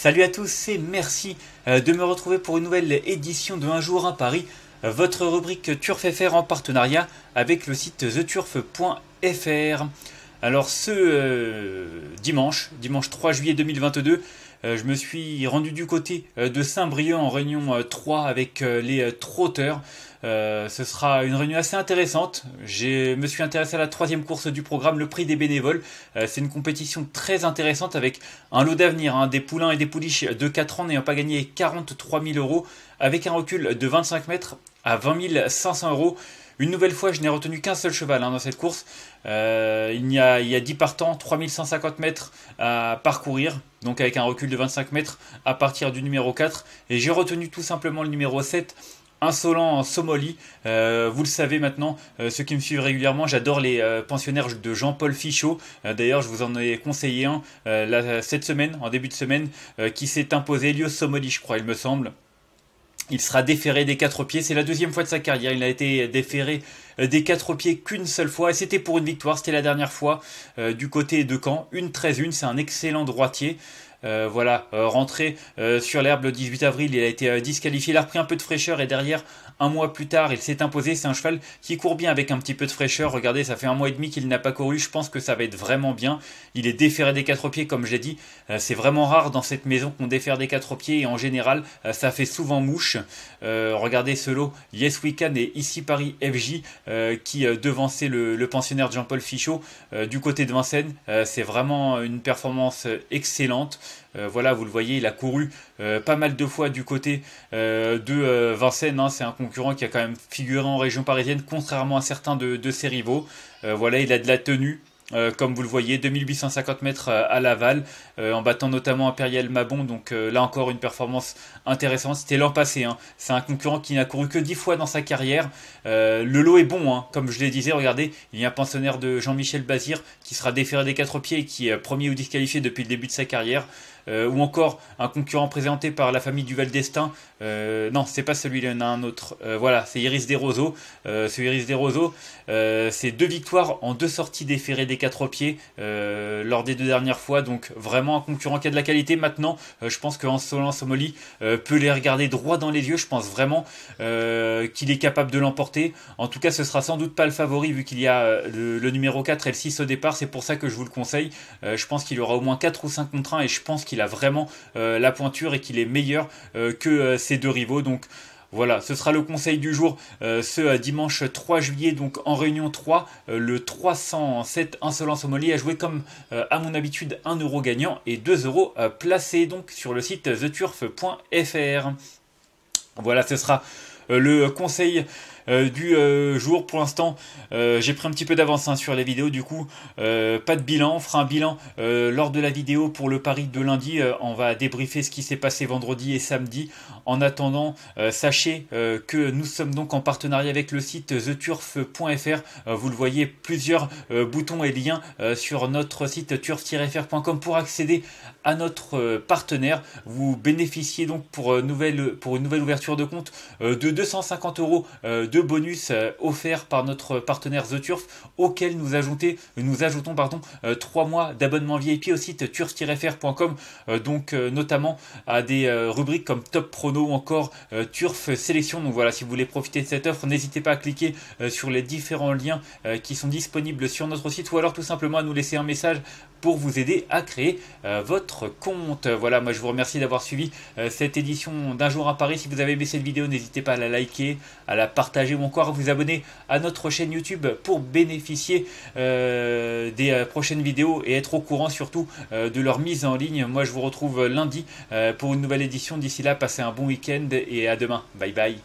Salut à tous et merci euh, de me retrouver pour une nouvelle édition de Un jour à Paris, euh, votre rubrique Turf FR en partenariat avec le site theturf.fr. Alors ce euh, dimanche, dimanche 3 juillet 2022, euh, je me suis rendu du côté euh, de Saint-Brieuc en réunion 3 euh, avec les trotteurs. ce sera une réunion assez intéressante. Je me suis intéressé à la troisième course du programme, le prix des bénévoles. c'est une compétition très intéressante avec un lot d'avenir, hein, des poulains et des pouliches de 4 ans n'ayant pas gagné 43 000 euros avec un recul de 25 mètres à 20 500 euros. Une nouvelle fois, je n'ai retenu qu'un seul cheval hein, dans cette course. Euh, il, y a, 10 partants, 3150 mètres à parcourir, donc avec un recul de 25 mètres à partir du numéro 4. Et j'ai retenu tout simplement le numéro 7, insolent en Somalie. Euh, vous le savez maintenant, euh, ceux qui me suivent régulièrement, j'adore les pensionnaires de Jean-Paul Fichot. D'ailleurs, je vous en ai conseillé un cette semaine, en début de semaine, qui s'est imposé lieu Somoli, je crois, il me semble. Il sera déféré des quatre pieds. C'est la deuxième fois de sa carrière. Il a été déféré euh, des quatre pieds qu'une seule fois. Et c'était pour une victoire. C'était la dernière fois euh, du côté de Caen. Une 13-1. C'est un excellent droitier. Euh, voilà, euh, rentré euh, sur l'herbe le 18 avril, il a été disqualifié, il a repris un peu de fraîcheur et derrière, un mois plus tard, il s'est imposé. C'est un cheval qui court bien avec un petit peu de fraîcheur. Regardez, ça fait un mois et demi qu'il n'a pas couru, je pense que ça va être vraiment bien. Il est déféré des quatre pieds, comme j'ai dit. c'est vraiment rare dans cette maison qu'on défère des quatre pieds et en général, ça fait souvent mouche. regardez ce lot, Yes Weekend et Ici Paris FJ qui devançait le, le pensionnaire Jean-Paul Fichot du côté de Vincennes. c'est vraiment une performance excellente. Euh, voilà, vous le voyez, il a couru euh, pas mal de fois du côté euh, de Vincennes. Hein. c'est un concurrent qui a quand même figuré en région parisienne, contrairement à certains de ses rivaux. voilà, il a de la tenue, euh, comme vous le voyez, 2850 mètres euh, à Laval, euh, en battant notamment Imperial Mabon. Donc là encore, une performance intéressante. C'était l'an passé. Hein. C'est un concurrent qui n'a couru que 10 fois dans sa carrière. le lot est bon, hein. comme je le disais. Regardez, il y a un pensionnaire de Jean-Michel Bazir qui sera déféré des quatre pieds et qui est premier ou disqualifié depuis le début de sa carrière. Euh, ou encore un concurrent présenté par la famille du Valdestin Euh, non, c'est pas celui-là, il y en a un autre. Euh, voilà, c'est Iris Desroseaux. Euh, c'est Iris Desroseaux, c'est deux victoires en deux sorties déférées des quatre pieds lors des deux dernières fois. Donc vraiment un concurrent qui a de la qualité. Maintenant, je pense que Solan Somoli peut les regarder droit dans les yeux. Je pense vraiment qu'il est capable de l'emporter. En tout cas, ce sera sans doute pas le favori vu qu'il y a le, numéro 4 et le 6 au départ. C'est pour ça que je vous le conseille. je pense qu'il aura au moins 4 ou 5 contre et je pense qu'il a vraiment euh, la pointure et qu'il est meilleur euh, que euh, ses deux rivaux. Donc voilà, ce sera le conseil du jour ce dimanche 3 juillet, donc en réunion 3, le 307 au Molly a joué comme à mon habitude 1 euro gagnant et 2 euros placés donc sur le site theturf.fr. Voilà, ce sera le conseil euh, du euh, jour pour l'instant. Euh, j'ai pris un petit peu d'avance hein, sur les vidéos du coup, pas de bilan. On fera un bilan lors de la vidéo pour le pari de lundi. on va débriefer ce qui s'est passé vendredi et samedi. En attendant, sachez que nous sommes donc en partenariat avec le site theturf.fr. vous le voyez, plusieurs boutons et liens sur notre site turf-fr.com pour accéder à notre partenaire. Vous bénéficiez donc pour, nouvelle, pour une nouvelle ouverture de compte de 250 euros de bonus euh, offert par notre partenaire The Turf, auquel nous, nous ajoutons pardon, 3 euh, mois d'abonnement VIP au site turf-fr.com, euh, donc notamment à des rubriques comme Top Prono ou encore Turf Sélection. Donc voilà, si vous voulez profiter de cette offre, n'hésitez pas à cliquer sur les différents liens qui sont disponibles sur notre site ou alors tout simplement à nous laisser un message pour vous aider à créer euh, votre compte. Voilà, moi je vous remercie d'avoir suivi euh, cette édition d'un jour à Paris. Si vous avez aimé cette vidéo, n'hésitez pas à la liker, à la partager ou encore à vous abonner à notre chaîne YouTube pour bénéficier euh, des prochaines vidéos et être au courant surtout de leur mise en ligne. Moi je vous retrouve lundi pour une nouvelle édition. D'ici là, passez un bon week-end et à demain. Bye bye.